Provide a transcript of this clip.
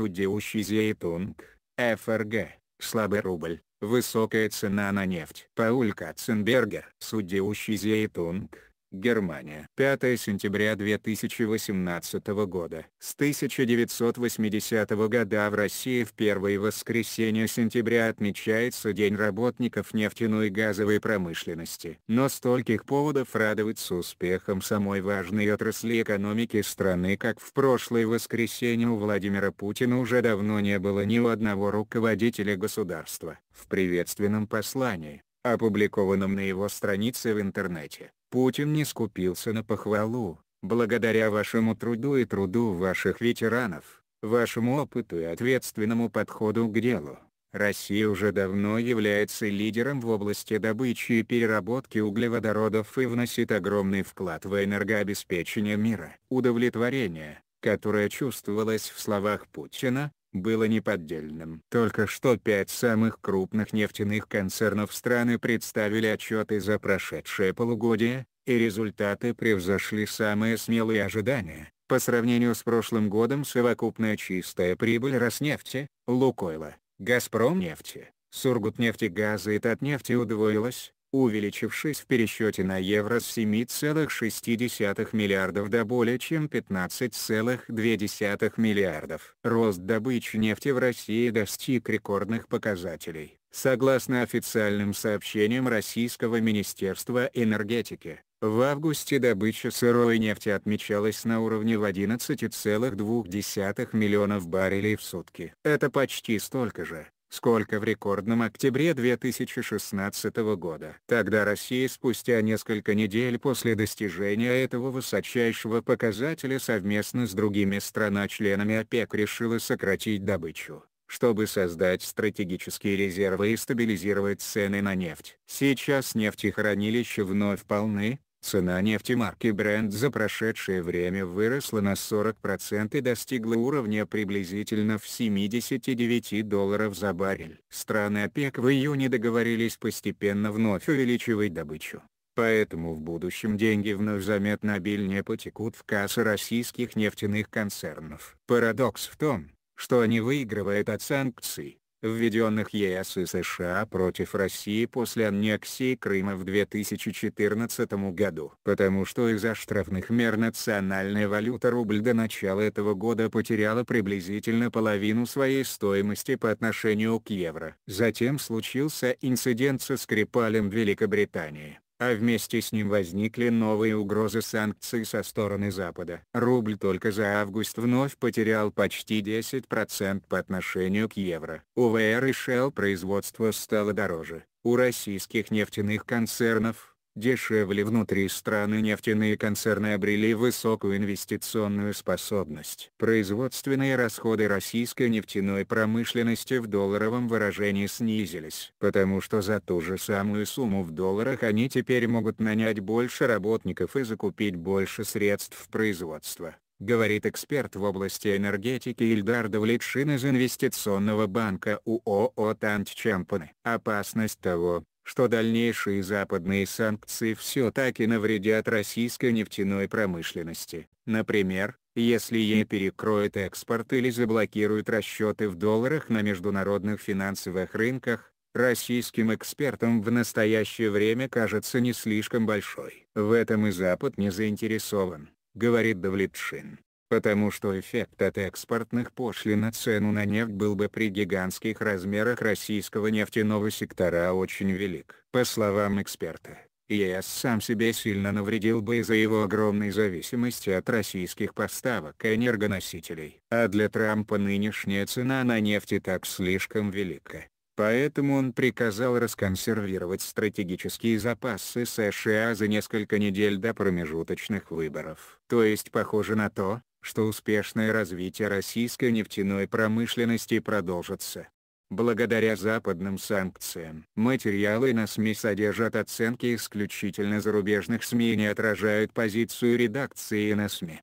судеющий Зейтунг, ФРГ, слабый рубль, высокая цена на нефть. Пауль Катценбергер, судеющий Зейтунг, Германия. 5 сентября 2018 года. С 1980 года в России в первое воскресенье сентября отмечается День работников нефтяной и газовой промышленности. Но стольких поводов радоваться успехом самой важной отрасли экономики страны как в прошлое воскресенье у Владимира Путина уже давно не было ни у одного руководителя государства. В приветственном послании, опубликованном на его странице в интернете, Путин не скупился на похвалу, благодаря вашему труду и труду ваших ветеранов, вашему опыту и ответственному подходу к делу. Россия уже давно является лидером в области добычи и переработки углеводородов и вносит огромный вклад в энергообеспечение мира. Удовлетворение, которое чувствовалось в словах Путина, было неподдельным. Только что пять самых крупных нефтяных концернов страны представили отчеты за прошедшее полугодие, и результаты превзошли самые смелые ожидания. По сравнению с прошлым годом совокупная чистая прибыль Роснефти, Лукойла, Газпромнефти, Сургутнефтегаза и Татнефти удвоилась, увеличившись в пересчете на евро с 7,6 миллиардов до более чем 15,2 миллиардов. Рост добычи нефти в России достиг рекордных показателей. Согласно официальным сообщениям Российского Министерства энергетики, в августе добыча сырой нефти отмечалась на уровне в 11,2 миллионов баррелей в сутки. Это почти столько же, сколько в рекордном октябре 2016 года. Тогда Россия спустя несколько недель после достижения этого высочайшего показателя совместно с другими страна-членами ОПЕК решила сократить добычу чтобы создать стратегические резервы и стабилизировать цены на нефть. Сейчас нефтехранилища вновь полны, Цена нефти марки Brent за прошедшее время выросла на 40% и достигла уровня приблизительно в 79 долларов за баррель. Страны ОПЕК в июне договорились постепенно вновь увеличивать добычу. Поэтому в будущем деньги вновь заметно обильнее потекут в кассы российских нефтяных концернов. Парадокс в том, что они выигрывают от санкций, введенных ЕС и США против России после аннексии Крыма в 2014 году. Потому что из-за штрафных мер национальная валюта рубль до начала этого года потеряла приблизительно половину своей стоимости по отношению к евро. Затем случился инцидент со Скрипалем в Великобритании а вместе с ним возникли новые угрозы санкций со стороны Запада. Рубль только за август вновь потерял почти 10% по отношению к евро. У ВР и Shell производство стало дороже. У российских нефтяных концернов дешевле внутри страны нефтяные концерны обрели высокую инвестиционную способность. Производственные расходы российской нефтяной промышленности в долларовом выражении снизились, потому что за ту же самую сумму в долларах они теперь могут нанять больше работников и закупить больше средств производства говорит эксперт в области энергетики Ильдар Давлетшин из инвестиционного банка УОО «Тантчемпаны». Опасность того, что дальнейшие западные санкции все-таки навредят российской нефтяной промышленности. Например, если ей перекроют экспорт или заблокируют расчеты в долларах на международных финансовых рынках, российским экспертам в настоящее время кажется не слишком большой. В этом и Запад не заинтересован, говорит Давлетшин потому что эффект от экспортных пошлин на цену на нефть был бы при гигантских размерах российского нефтяного сектора очень велик. По словам эксперта, ЕС сам себе сильно навредил бы из-за его огромной зависимости от российских поставок энергоносителей. А для Трампа нынешняя цена на нефть и так слишком велика. Поэтому он приказал расконсервировать стратегические запасы США за несколько недель до промежуточных выборов. То есть похоже на то, что успешное развитие российской нефтяной промышленности продолжится. Благодаря западным санкциям материалы на СМИ содержат оценки исключительно зарубежных СМИ и не отражают позицию редакции на СМИ.